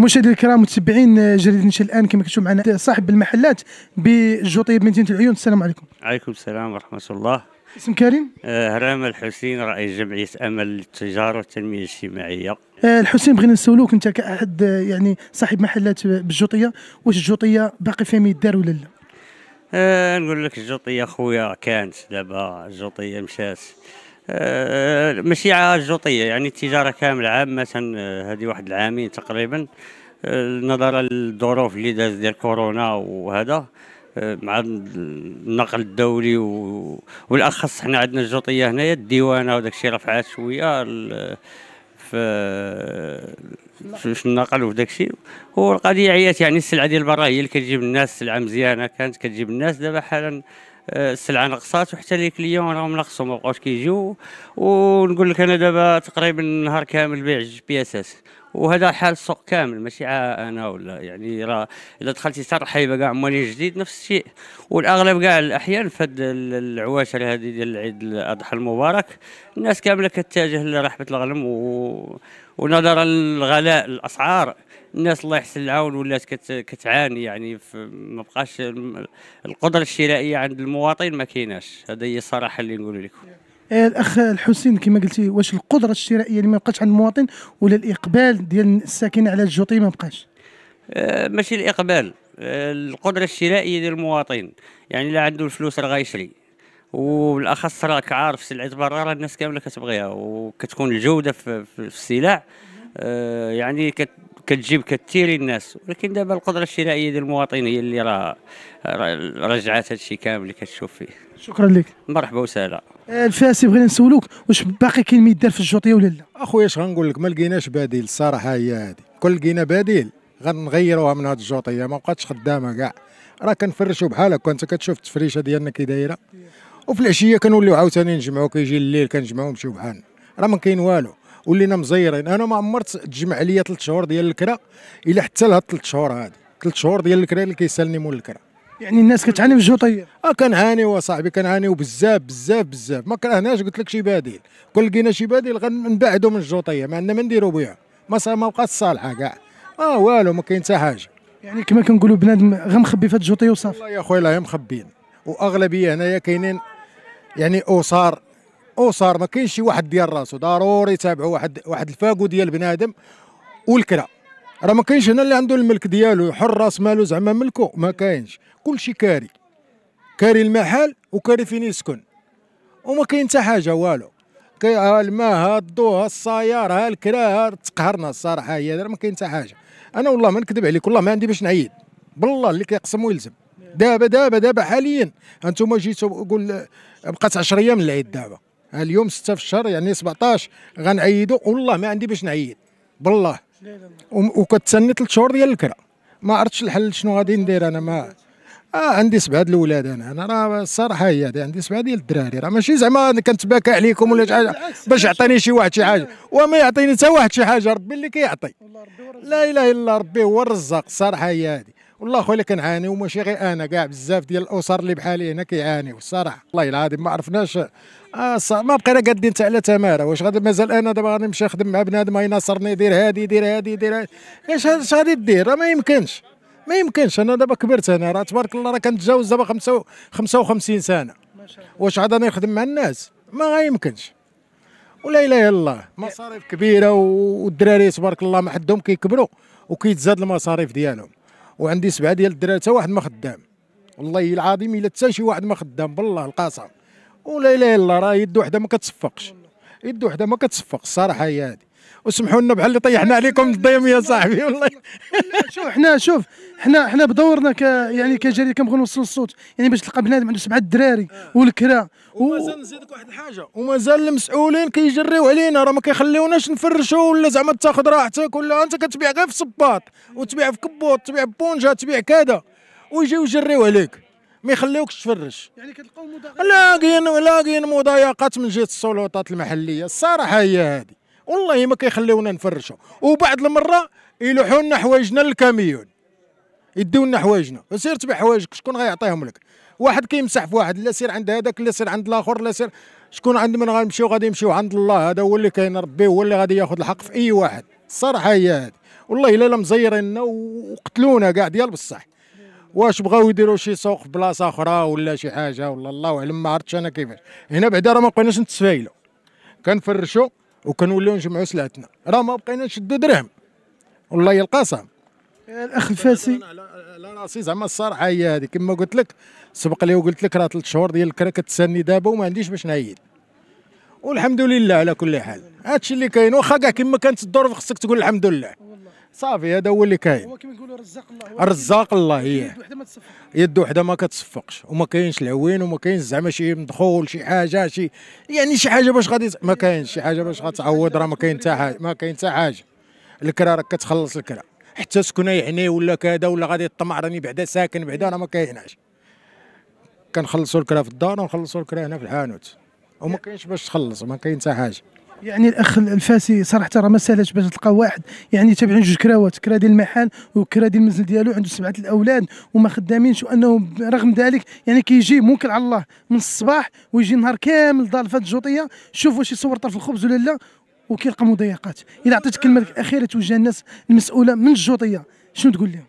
مشاهدينا الكرام متابعين جريده نشا الان كما كتشوف معنا صاحب المحلات بجو بمدينة مدينه العيون السلام عليكم. عليكم السلام ورحمه الله. اسم كريم؟ آه، هرام الحسين رئيس جمعيه امل للتجاره والتنميه الاجتماعيه. آه، الحسين بغينا نسولوك انت كاحد آه، يعني صاحب محلات بالجوطيه واش الجوطيه باقي فيها ما يدار ولا لا؟ أه نقول لك الجوطيه خويا كانت دابا الجوطيه مشات آه، مشيعة جوطية يعني التجارة كاملة عام مثلا آه، هذه واحد العامين تقريبا آه، نظرا للظروف اللي داز ديال كورونا وهذا مع النقل الدولي و... والاخص حنا عندنا الجوطيه هنايا الديوانه وداك الشيء رفعات شويه ال... في في النقل وفي داك الشيء والقضيه عيات يعني السلعه ديال برا هي اللي كتجيب الناس سلعه مزيانه كانت كتجيب الناس دابا حالا السلعه نقصات وحتى لي كليون راهم نقصوا ما بقاوش كيجيو ونقول لك انا دابا تقريبا نهار كامل بيع جي بي اس اس وهذا حال السوق كامل ماشي انا ولا يعني راه الا دخلتي سار الحيبه كاع مالي جديد نفس الشيء والاغلب كاع الاحيان في هاد العواشر هذه ديال العيد الاضحى المبارك الناس كامله كتجه لرحبه الغنم و... ونظرا للغلاء الاسعار الناس الله يحسن العون ولات كتعاني يعني ما بقاش القدره الشرائيه عند المواطن ما كايناش هذا هي الصراحه اللي نقول لكم إيه، الاخ الحسين كما قلتي واش القدره الشرائيه اللي ما بقاش عند المواطن ولا الاقبال ديال الساكنه على الجوطي ما بقاش آه، ماشي الاقبال آه، القدره الشرائيه ديال المواطن يعني لا عنده الفلوس راه غيشري وبالاخص راك عارف سلعه برا الناس كامله كتبغيها وكتكون الجوده في, السلع آه، يعني كت كتجيب كثير الناس ولكن دابا القدره الشرائيه ديال المواطن هي اللي راه رجعات هذا الشيء كامل اللي كتشوف فيه شكرا لك مرحبا وسهلا آه، الفاسي بغينا نسولوك واش باقي كاين ما يدار في الجوطيه ولا لا اخويا اش غنقول لك ما لقيناش بديل الصراحه هي هذه كل لقينا بديل غنغيروها من هاد الجوطيه ما بقاتش خدامه كاع راه كنفرشوا بحال هكا انت كتشوف التفريشه ديالنا كي دايره وفي العشيه كنوليو عاوتاني نجمعوا كيجي الليل كنجمعوا نمشيو بحالنا راه ما كاين والو ولينا مزيرين انا ما عمرت تجمع عليا ثلاث شهور ديال الكرا الا حتى لهاد ثلاث شهور هادي ثلاث شهور ديال الكرا اللي كيسالني مول الكرا يعني الناس كتعاني من الجوطيه اه كنعانيو صاحبي كنعانيو بزاف بزاف بزاف ما كرهناش قلت لك شي بديل كون لقينا شي بديل غنبعدو من الجوطيه ما عندنا ما نديرو بها ما ما بقات صالحه كاع اه والو ما كاين حتى حاجه يعني كما كنقولوا بنادم غنخبي في هاد الجوطيه وصافي لا يا خويا لا مخبيين واغلبيه هنايا كاينين يعني اوصار اسر ما كاينش شي واحد ديال راسو ضروري يتابعوا واحد واحد الفاقو ديال بنادم والكرا راه ما كاينش هنا اللي عنده الملك ديالو حر راس مالو زعما ملكو ما كاينش كلشي كاري كاري المحل وكاري فين يسكن وما كاين حتى حاجه والو كي الماء ها الضو ها الصاير ها الكرا تقهرنا الصراحه هي ما كاين حتى حاجه انا والله ما نكذب عليك والله ما عندي باش نعيد بالله اللي كيقسم ويلزم دابا دابا دابا حاليا انتم جيتوا قول بقات 10 ايام العيد دابا اليوم 6 في الشهر يعني 17 غنعيدو والله ما عندي باش نعيد بالله وكتسني 3 شهور ديال الكره ما عرفتش الحل شنو غادي ندير انا ما اه عندي سبعه ديال الاولاد انا انا راه الصراحه هي دي عندي سبعه ديال الدراري راه ماشي زعما كنتباكى عليكم ولا شي حاجه باش يعطيني شي واحد شي حاجه وما يعطيني حتى واحد شي حاجه ربي اللي كيعطي لا اله الا ربي هو الرزاق الصراحه هي هذه والله خويا كنعانيو ماشي غير انا كاع بزاف ديال الاسر اللي بحالي هنا كيعانيو الصراحه والله العظيم ما عرفناش آه ما بقينا قادين حتى على تماره واش غادي مازال انا دابا غادي نمشي نخدم مع بنادم يناصرني دير هادي دير هادي دير هادي اش غادي دير ما يمكنش ما يمكنش انا دابا كبرت انا راه تبارك الله راه كنتجاوز دابا 55 سنه واش عاد انا نخدم مع الناس ما يمكنش ولا اله الا الله مصاريف كبيره والدراري تبارك الله ما حدهم كيكبروا وكيتزاد المصاريف ديالهم وعندي سبعه ديال الدراري حتى واحد ما خدام والله العظيم الا حتى شي واحد ما خدام بالله القسم ولا اله الا الله راه يد وحده ما كتصفقش يد وحده ما كتصفق الصراحه هي هذه وسمحوا لنا بحال اللي طيحنا عليكم الضيم يا صاحبي والله شوف حنا شوف حنا حنا بدورنا ك يعني كجريده كنبغيو نوصلوا الصوت يعني باش تلقى بنادم عنده سبعه الدراري آه. والكرا ومازال نزيدك واحد الحاجه ومازال المسؤولين كيجريو علينا راه ما كيخليوناش نفرشوا ولا زعما تاخذ راحتك ولا انت كتبيع غير في صباط وتبيع في كبوط تبيع بونجا تبيع كذا ويجيو يجريو عليك ما يخليوكش تفرش يعني كتلقاو مضايقات لاقيين لاقيين مضايقات من جهه السلطات المحليه الصراحه هي هذه والله ما كيخليونا نفرشوا وبعض المره يلوحوا لنا حوايجنا للكاميون يديو لنا حوايجنا سير تبيع حوايجك شكون غيعطيهم لك واحد كيمسح في واحد لا سير عند هذاك لا سير عند الاخر لا سير شكون عند من غنمشيو غادي يمشيو عند الله هذا هو اللي كاين ربي هو اللي غادي ياخذ الحق في اي واحد الصراحه هي هذه والله الا مزيريننا وقتلونا كاع ديال بصح واش بغاو يديروا شي سوق في بلاصه اخرى ولا شي حاجه ولا الله اعلم ما عرفتش انا كيفاش هنا بعدا راه ما بقيناش نتسفايلوا كنفرشوا وكنوليو نجمعوا سلعتنا راه ما بقينا نشدوا درهم والله يا القاسم الاخ الفاسي لا راسي زعما الصراحه هي هذه كما قلت لك سبق لي وقلت لك راه ثلاث شهور ديال الكره كتسالني دابا وما عنديش باش نعيد والحمد لله على كل حال هادشي اللي كاين واخا كاع كما كانت الظروف خصك تقول الحمد لله صافي هذا هو اللي كاين هو كما نقولوا رزاق الله رزاق الله هي يد وحده ما تصفقش يد وحده ما كتصفقش وما كاينش العوين وما كاينش زعما شي مدخول شي حاجه شي يعني شي حاجه باش غادي ما كاينش شي حاجه باش غتعوض راه ما كاين حتى حاجه ما كاين حتى حاجه الكرا راك كتخلص الكرا حتى سكنه يعني ولا كذا ولا غادي يطمع راني بعدا ساكن بعدا راه ما كايناش كنخلصوا الكرا في الدار ونخلصوا الكرا هنا في الحانوت وما كاينش باش تخلص ما كاين حتى حاجه يعني الاخ الفاسي صراحه راه ما سهلش باش تلقى واحد يعني تابعين جوج كراوات كرا ديال المحل وكرا ديال المنزل ديالو عنده سبعه الاولاد وما خدامينش وانه رغم ذلك يعني كيجي موكل على الله من الصباح ويجي نهار كامل ضال فهاد الجوطيه شوف واش يصور طرف الخبز ولا لا وكيلقى مضايقات اذا عطيت كلمه اخيره توجه الناس المسؤوله من الجوطيه شنو تقول لهم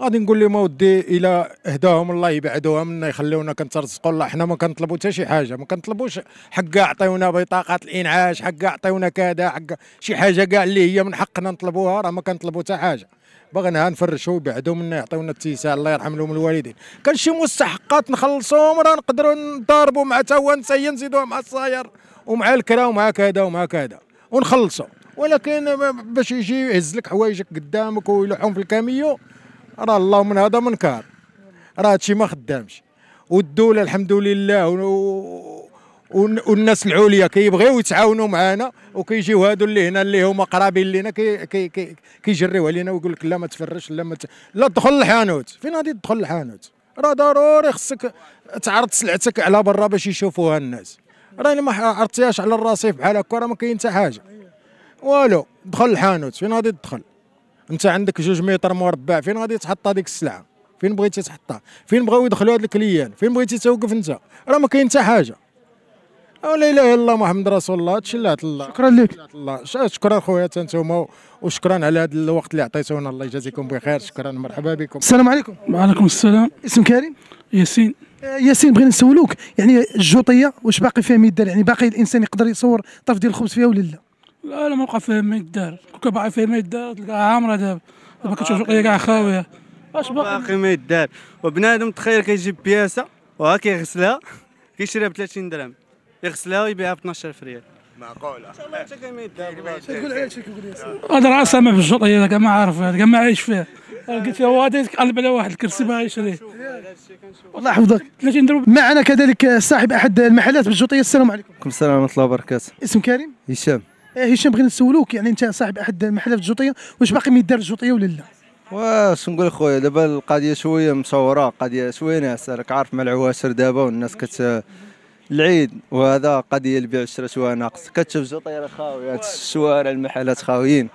غادي نقول لهم اودي الى هداهم الله يبعدوها منا يخليونا كنترزقوا الله حنا ما كنطلبوا حتى شي حاجه ما كنطلبوش حق كاع عطيونا بطاقات الانعاش حق كاع عطيونا كذا حق شي حاجه كاع اللي هي من حقنا نطلبوها راه ما كنطلبوا حتى حاجه بغينا نفرشوا ويبعدوا منا يعطيونا التيساع الله يرحم لهم الوالدين كان شي مستحقات نخلصوهم راه نقدروا نضاربوا مع تا هو نزيدوها مع الصاير ومع الكرا ومع كذا ومع كذا ونخلصوا ولكن باش يجي يهز لك حوايجك قدامك ويلوحهم في الكاميو راه الله من هذا منكر راه هادشي ما خدامش والدوله الحمد لله والناس العليا كيبغيو يتعاونوا معنا وكيجيو هادو اللي هنا اللي هما قرابين لينا كي كي كي كيجريو علينا ويقول لك لا ما تفرش لا ما ت... لا تدخل الحانوت فين غادي تدخل الحانوت راه ضروري خصك تعرض سلعتك على برا باش يشوفوها الناس راه ما عرضتيهاش على الرصيف بحال هكا راه ما كاين حتى حاجه والو دخل الحانوت فين غادي تدخل انت عندك جوج متر مربع فين غادي تحط هذيك السلعه فين بغيتي تحطها فين بغاو يدخلوا هاد الكليان فين بغيتي توقف انت راه ما كاين حتى حاجه لا اله الا الله محمد رسول الله تشلات الله شكرا لك الله شكرا خويا انتوما وشكرا على هذا الوقت اللي عطيتونا الله يجازيكم بخير شكرا مرحبا بكم السلام عليكم وعليكم السلام اسم كريم ياسين آه، ياسين بغينا نسولوك يعني الجوطيه واش باقي فيها ميدال يعني باقي الانسان يقدر يصور طرف ديال الخبز فيها ولا لا لا لا ما بقى فاهم ما يدار كون باقي فاهم ما يدار تلقاها عامره دابا دابا كتشوف الرقيه آه، كاع خاويه آه، اش باقي ما يدار وبنادم تخيل كيجيب بياسه وها كيغسلها كيشريها ب 30 درهم يغسلها ويبيعها ب 12 ريال معقوله هذا راه ما في الجوط كاع ما عارف كاع ما عايش فيه قلت له غادي قلب على واحد الكرسي باغي يشريه الله يحفظك 30 درهم معنا كذلك صاحب احد المحلات بالجوطيه السلام عليكم. السلام ورحمه الله وبركاته. اسم كريم؟ هشام. إيه، هشام بغينا نسولوك يعني انت صاحب احد المحلات الجوطيه واش باقي ميدار الجوطيه ولا لا واش نقول خويا دابا القضيه شويه مصوره قضيه شويه ناعسه راك عارف مع العواشر دابا والناس كت العيد وهذا قضيه البيع والشراء شويه ناقص كتشوف جوطيه خاويه الشوارع المحلات خاويين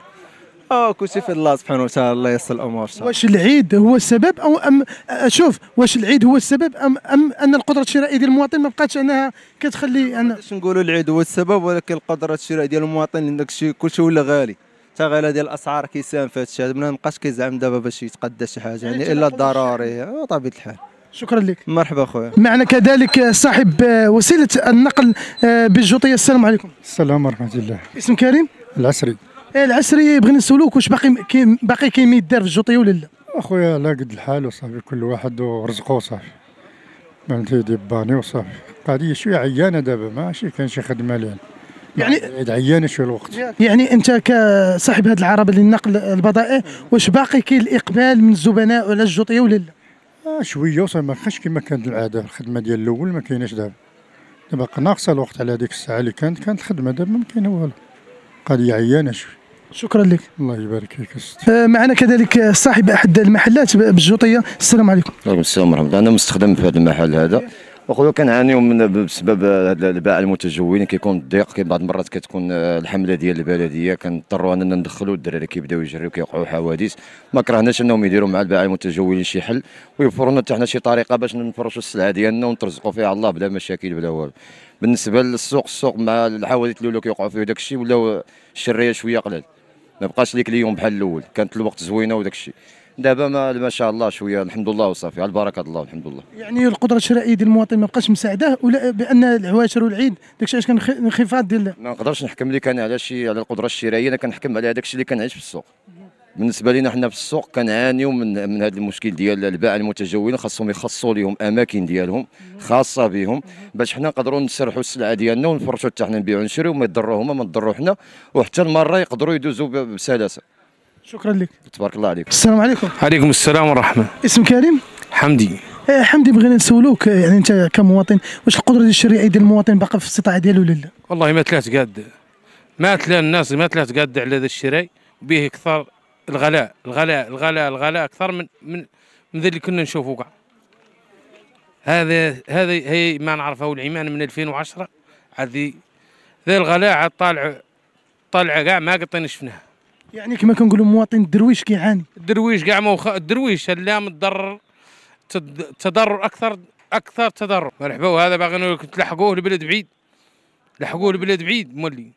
اه كلشي في الله سبحانه وتعالى الله يسر الامور واش العيد هو السبب او ام شوف واش العيد هو السبب ام ام ان القدره الشرائيه ديال المواطن ما بقاتش انها كتخلي انا باش نقولوا العيد هو السبب ولكن القدره الشرائيه ديال المواطن لان داكشي كلشي ولا غالي تا غالي ديال الاسعار كيساهم في هذا الشيء ما بقاش كيزعم دابا باش يتقدى شي حاجه يعني الا الضروري آه، طبيعه الحال شكرا لك مرحبا خويا معنا كذلك صاحب آه، وسيله النقل آه، بالجوطيه السلام عليكم السلام ورحمه الله اسم كريم العسري إيه، العسريه بغينا نسولوك واش باقي كي باقي كاين يدار في الجوطيه ولا لا اخويا على قد الحال وصافي كل واحد ورزقه صافي فهمتي ديباني وصافي قاعد شويه عيانه دابا ماشي كان شي خدمه لينا يعني عيانه شويه الوقت يعني انت كصاحب هذه العربه للنقل البضائع واش باقي كاين الاقبال من الزبناء على الجوطيه ولا لا آه شويه وصافي ما بقاش كما كانت العاده الخدمه ديال الاول ما كايناش دابا دابا ناقصه الوقت على هذيك الساعه اللي كانت كانت الخدمه دابا ما كاين والو قضيه عيانه شويه شكرا لك الله يبارك فيك آه، معنا كذلك صاحب احد المحلات بالجوطيه السلام عليكم وعليكم السلام ورحمه الله انا مستخدم في هذا المحل هذا وخويا كنعانيو من بسبب الباع المتجولين كيكون الضيق كي بعض المرات كتكون آه، الحمله ديال البلديه كنضطروا اننا ندخلوا الدراري كيبداو يجريو كيوقعوا حوادث ما كرهناش انهم يديروا مع الباع المتجولين شي حل ويوفروا لنا حتى حنا شي طريقه باش نفرشوا السلعه ديالنا ونترزقوا فيها الله بلا مشاكل بلا والو بالنسبه للسوق السوق مع الحوادث الاولى كيوقعوا فيه داك الشيء ولاو الشريه شويه قلال ما بقاش ليك اليوم بحال الاول كانت الوقت زوينه وداك الشيء دابا ما, ما شاء الله شويه الحمد لله وصافي على البركه الله الحمد لله يعني القدره الشرائيه ديال المواطن ما بقاش مساعده ولا بان العواشر والعيد داك الشيء اش كان انخفاض ديال ما نقدرش نحكم لك انا على شي على القدره الشرائيه انا كنحكم على داك الشيء اللي كنعيش في السوق بالنسبه لنا حنا في السوق كنعانيو من من هذا المشكل ديال الباعه المتجولين خاصهم يخصوا لهم اماكن ديالهم خاصه بهم باش حنا نقدروا نسرحوا السلعه ديالنا ونفرشوا حتى حنا نبيعوا ونشريوا وما يضروا هما ما نضروا حنا وحتى المره يقدروا يدوزوا بسلاسه شكرا لك تبارك الله عليك السلام عليكم عليكم السلام ورحمه اسم كريم حمدي إيه، حمدي بغينا نسولوك يعني انت كمواطن واش القدره الشرعية الشرائيه ديال المواطن باقا في الاستطاعه ديالو ولا لا والله ما تلات قاد ما تلات الناس ما تلات قاد على هذا الشراء به كثر الغلاء الغلاء الغلاء الغلاء اكثر من من من ذا اللي كنا نشوفه كاع هذا هذا هي ما نعرفه والعيمان من 2010 عادي ذا الغلاء عاد طالع طالع كاع ما قطينا شفناه يعني كما كنقولوا مواطن الدرويش كيعاني الدرويش كاع ما وخ... الدرويش لا متضرر تضرر اكثر اكثر تضرر مرحبا وهذا باغي نقول لكم تلحقوه البلد بعيد لحقوه البلد بعيد مولي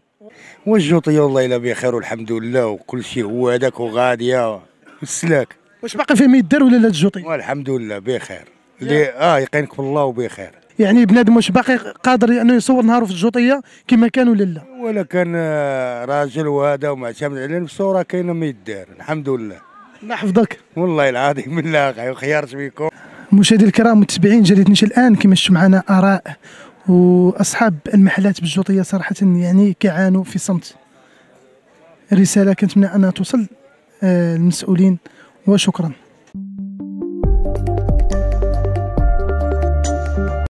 والجوطيه والله الا بخير والحمد لله وكل شيء هو هذاك وغاديه السلاك واش باقي فيهم يدار ولا لا الجوطيه والحمد لله بخير اللي اه يقينك في الله وبخير يعني بنادم واش باقي قادر انه يعني يصور نهاره في الجوطيه كما كان ولا لا ولا كان آه، راجل وهذا ومعتمد على نفسه راه كاين ما يدار الحمد لله الله يحفظك والله العظيم بالله خيرت بكم مشاهدي الكرام متابعين جريدة نشا الآن كما شفتوا معنا آراء واصحاب المحلات بالجوطيه صراحه يعني كيعانوا في صمت رساله كنتمنى انها توصل المسؤولين آه، وشكرا